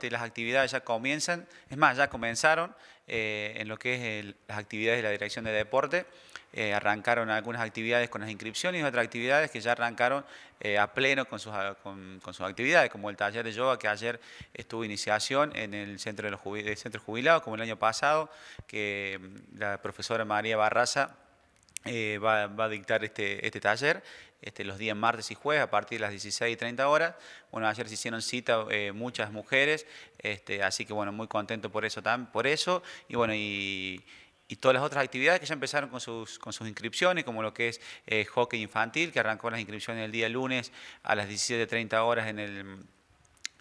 Este, las actividades ya comienzan, es más, ya comenzaron eh, en lo que es las actividades de la Dirección de Deporte. Eh, arrancaron algunas actividades con las inscripciones y otras actividades que ya arrancaron eh, a pleno con sus, con, sus, actividades, como el taller de yoga que ayer estuvo iniciación en el centro de los jubilados, centro jubilado, como el año pasado, que mm, la profesora María Barraza eh, va, a dictar este, este taller este, los días martes y jueves a partir de las 16 y 30 horas. Bueno, ayer se hicieron cita eh, muchas mujeres, este, así que bueno, muy contento por eso, también por eso. Y bueno, y, todas las otras actividades que ya empezaron con sus, con sus inscripciones, como lo que es eh, hockey infantil, que arrancó las inscripciones el día lunes a las 17.30 horas en, el,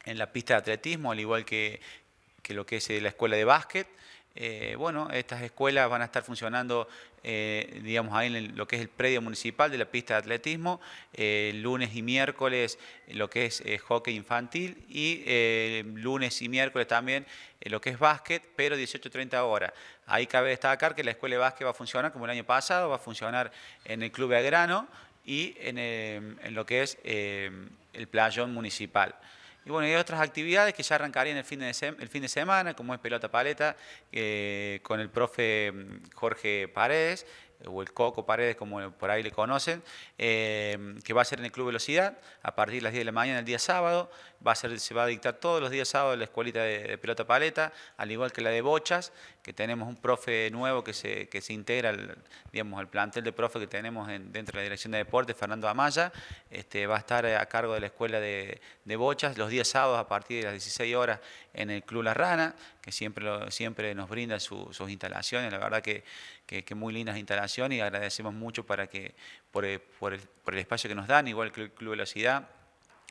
en la pista de atletismo, al igual que, que lo que es la escuela de básquet. Eh, bueno, estas escuelas van a estar funcionando, eh, digamos, ahí en lo que es el predio municipal de la pista de atletismo, eh, lunes y miércoles lo que es hockey infantil y lunes y miércoles también lo que es básquet, pero 18.30 horas. Ahí cabe destacar que la escuela de básquet va a funcionar como el año pasado, va a funcionar en el Club Agrano y en lo que es el playón municipal. Y bueno, hay otras actividades que ya arrancarían el fin de, el fin de semana, como es pelota paleta, eh, con el profe mm, Jorge Paredes, o el Coco Paredes, como por ahí le conocen, eh, que va a ser en el Club Velocidad a partir de las 10 de la mañana el día sábado. Va a ser, se va a dictar todos los días sábados la escuelita de, pelota paleta, al igual que la de bochas, que tenemos un profe nuevo que se, que se integra al, digamos, al plantel de profe que tenemos dentro de la Dirección de Deportes, Fernando Amaya. Este, va a estar a cargo de la escuela de, bochas los días sábados a partir de las 16 horas en el Club La Rana, que siempre, siempre nos brinda sus instalaciones. La verdad que muy lindas instalaciones y agradecemos mucho para que, por, eh, por, el, por el espacio que nos dan, igual que el Club Velocidad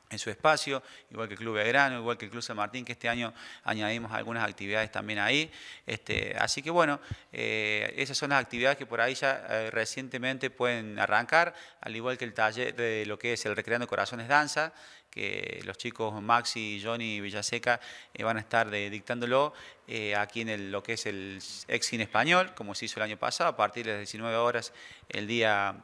en su espacio, igual que el Club Verano, igual que el Club San Martín, que este año añadimos algunas actividades también ahí. Este, así que bueno, eh, esas son las actividades que por ahí ya eh, recientemente pueden arrancar, al igual que el taller de lo que es el Recreando Corazones Danza, que los chicos Maxi, Johnny y Villaseca eh, van a estar dictándolo eh, aquí en lo que es el ex In español, como se hizo el año pasado, a partir de las 19 horas el día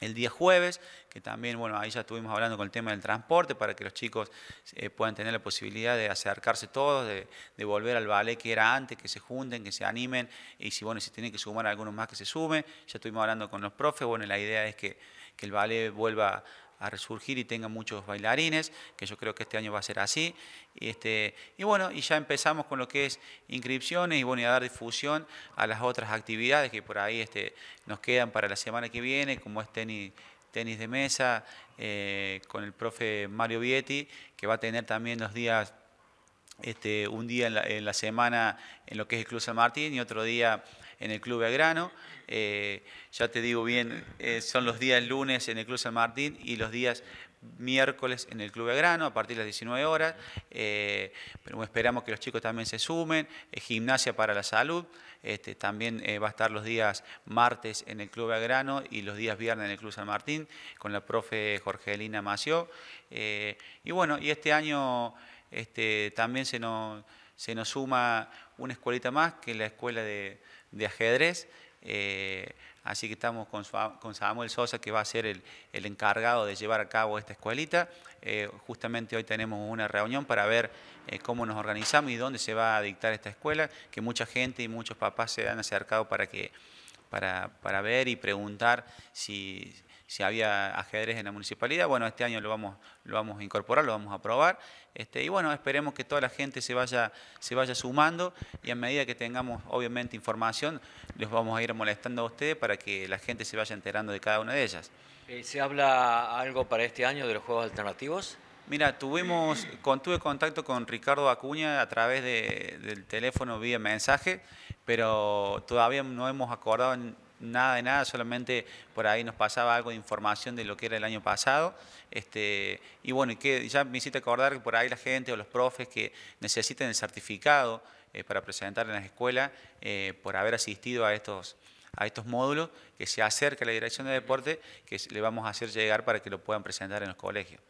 el día jueves, que también, bueno, ahí ya estuvimos hablando con el tema del transporte para que los chicos eh, puedan tener la posibilidad de acercarse todos, de, volver al ballet que era antes, que se junten, que se animen, y si, bueno, si tienen que sumar algunos más que se sumen, ya estuvimos hablando con los profes, bueno, la idea es que, que el ballet vuelva a resurgir y tenga muchos bailarines, que yo creo que este año va a ser así. Este, y bueno, y ya empezamos con lo que es inscripciones y bueno, y a dar difusión a las otras actividades que por ahí este, nos quedan para la semana que viene, como es tenis, tenis de mesa, eh, con el profe Mario Vietti, que va a tener también los días este, un día en la, en la, semana en lo que es el Club San Martín y otro día en el Club Agrano. Eh, ya te digo bien, eh, son los días lunes en el Club San Martín y los días miércoles en el Club Agrano a partir de las 19 horas. Eh, pero esperamos que los chicos también se sumen. gimnasia para la salud. Este, también va a estar los días martes en el Club Agrano y los días viernes en el Club San Martín con la profe Jorgelina Mació. y bueno, y este año este, también se nos se nos suma una escuelita más, que la escuela de, ajedrez. Eh, así que estamos con, Samuel Sosa, que va a ser el, encargado de llevar a cabo esta escuelita. Eh, justamente hoy tenemos una reunión para ver eh, cómo nos organizamos y dónde se va a dictar esta escuela, que mucha gente y muchos papás se han acercado para que... Para, para ver y preguntar si, si había ajedrez en la municipalidad. Bueno, este año lo vamos, lo vamos a incorporar, lo vamos a probar. Este, y bueno, esperemos que toda la gente se vaya, se vaya sumando y a medida que tengamos, obviamente, información, les vamos a ir molestando a ustedes para que la gente se vaya enterando de cada una de ellas. Eh, ¿Se habla algo para este año de los juegos alternativos? Mira, tuvimos, tuve contacto con Ricardo Acuña a través del teléfono vía mensaje, pero todavía no hemos acordado nada de nada, solamente por ahí nos pasaba algo de información de lo que era el año pasado. Este, y bueno, que ya me hiciste acordar que por ahí la gente o los profes que necesiten el certificado eh, para presentar en las escuelas eh, por haber asistido a estos a estos módulos que se acerca a la dirección de deporte, que le vamos a hacer llegar para que lo puedan presentar en los colegios.